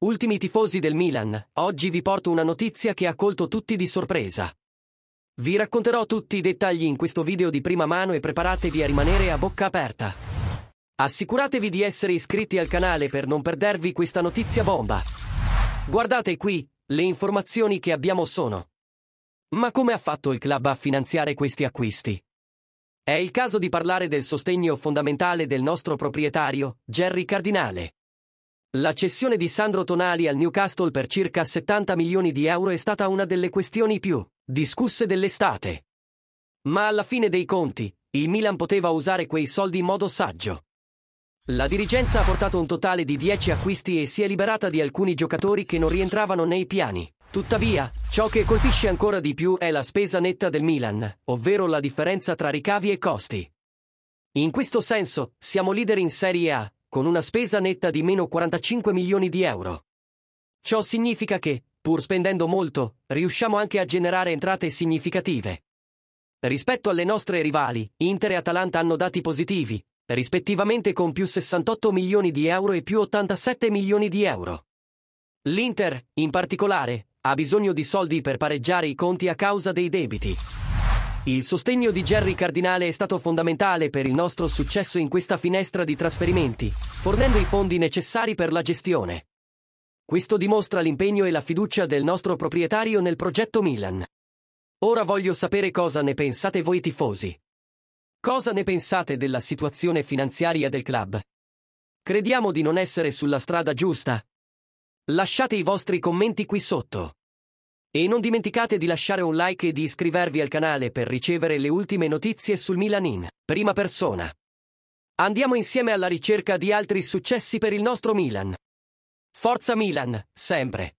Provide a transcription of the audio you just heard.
Ultimi tifosi del Milan, oggi vi porto una notizia che ha colto tutti di sorpresa. Vi racconterò tutti i dettagli in questo video di prima mano e preparatevi a rimanere a bocca aperta. Assicuratevi di essere iscritti al canale per non perdervi questa notizia bomba. Guardate qui, le informazioni che abbiamo sono. Ma come ha fatto il club a finanziare questi acquisti? È il caso di parlare del sostegno fondamentale del nostro proprietario, Jerry Cardinale. La cessione di Sandro Tonali al Newcastle per circa 70 milioni di euro è stata una delle questioni più discusse dell'estate. Ma alla fine dei conti, il Milan poteva usare quei soldi in modo saggio. La dirigenza ha portato un totale di 10 acquisti e si è liberata di alcuni giocatori che non rientravano nei piani. Tuttavia, ciò che colpisce ancora di più è la spesa netta del Milan, ovvero la differenza tra ricavi e costi. In questo senso, siamo leader in Serie A, con una spesa netta di meno 45 milioni di euro. Ciò significa che, pur spendendo molto, riusciamo anche a generare entrate significative. Rispetto alle nostre rivali, Inter e Atalanta hanno dati positivi, rispettivamente con più 68 milioni di euro e più 87 milioni di euro. L'Inter, in particolare, ha bisogno di soldi per pareggiare i conti a causa dei debiti. Il sostegno di Jerry Cardinale è stato fondamentale per il nostro successo in questa finestra di trasferimenti, fornendo i fondi necessari per la gestione. Questo dimostra l'impegno e la fiducia del nostro proprietario nel progetto Milan. Ora voglio sapere cosa ne pensate voi tifosi. Cosa ne pensate della situazione finanziaria del club? Crediamo di non essere sulla strada giusta? Lasciate i vostri commenti qui sotto. E non dimenticate di lasciare un like e di iscrivervi al canale per ricevere le ultime notizie sul Milan in prima persona. Andiamo insieme alla ricerca di altri successi per il nostro Milan. Forza Milan, sempre!